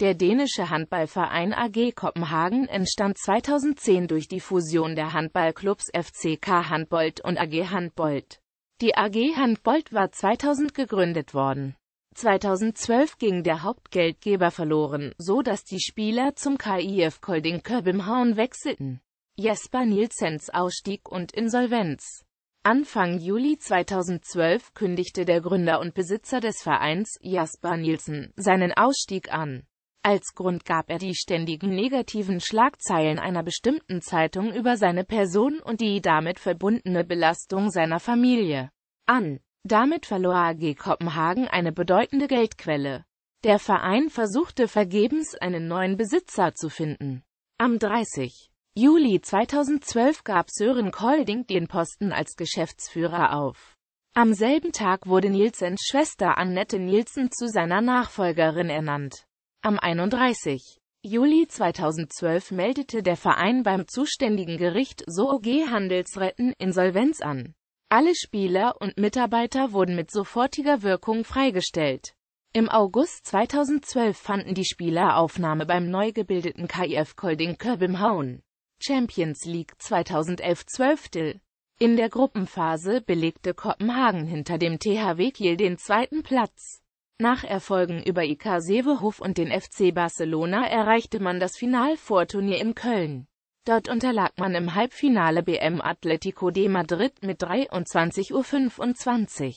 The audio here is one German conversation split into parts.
Der dänische Handballverein AG Kopenhagen entstand 2010 durch die Fusion der Handballclubs FCK Handbold und AG Handbold. Die AG Handbold war 2000 gegründet worden. 2012 ging der Hauptgeldgeber verloren, so dass die Spieler zum KIF Kolding Köbenhavn wechselten. Jesper Nielsens Ausstieg und Insolvenz Anfang Juli 2012 kündigte der Gründer und Besitzer des Vereins, Jasper Nielsen, seinen Ausstieg an. Als Grund gab er die ständigen negativen Schlagzeilen einer bestimmten Zeitung über seine Person und die damit verbundene Belastung seiner Familie an. Damit verlor AG Kopenhagen eine bedeutende Geldquelle. Der Verein versuchte vergebens einen neuen Besitzer zu finden. Am 30. Juli 2012 gab Sören Kolding den Posten als Geschäftsführer auf. Am selben Tag wurde Nielsens Schwester Annette Nielsen zu seiner Nachfolgerin ernannt. Am 31. Juli 2012 meldete der Verein beim zuständigen Gericht SoG Handelsretten Insolvenz an. Alle Spieler und Mitarbeiter wurden mit sofortiger Wirkung freigestellt. Im August 2012 fanden die Spieleraufnahme beim neu gebildeten KIF Kolding Hauen. Champions League 2011-12 In der Gruppenphase belegte Kopenhagen hinter dem THW Kiel den zweiten Platz. Nach Erfolgen über IK Seehof und den FC Barcelona erreichte man das Finalvorturnier in Köln. Dort unterlag man im Halbfinale BM Atlético de Madrid mit 23:25 Uhr.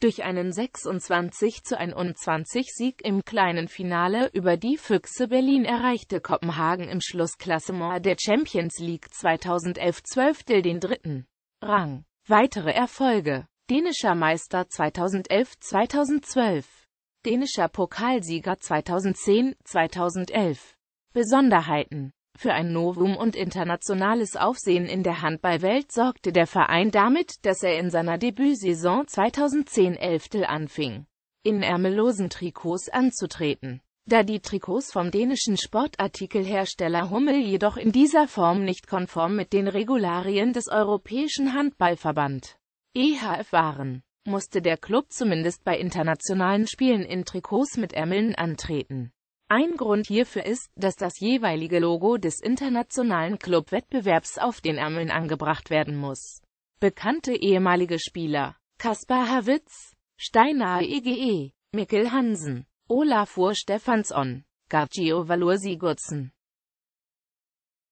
Durch einen 26 zu 21 Sieg im kleinen Finale über die Füchse Berlin erreichte Kopenhagen im Schlussklassement der Champions League 2011-12 den dritten Rang. Weitere Erfolge Dänischer Meister 2011-2012 Dänischer Pokalsieger 2010, 2011. Besonderheiten für ein Novum und internationales Aufsehen in der Handballwelt sorgte der Verein damit, dass er in seiner Debütsaison 2010-11 anfing, in ärmellosen Trikots anzutreten. Da die Trikots vom dänischen Sportartikelhersteller Hummel jedoch in dieser Form nicht konform mit den Regularien des Europäischen Handballverband EHF waren, musste der Club zumindest bei internationalen Spielen in Trikots mit Ärmeln antreten. Ein Grund hierfür ist, dass das jeweilige Logo des internationalen Clubwettbewerbs auf den Ärmeln angebracht werden muss. Bekannte ehemalige Spieler Kaspar Havitz, Steiner EGE, Mikkel Hansen, Olafur Stefansson, Gavgio Valur Sigurdsson,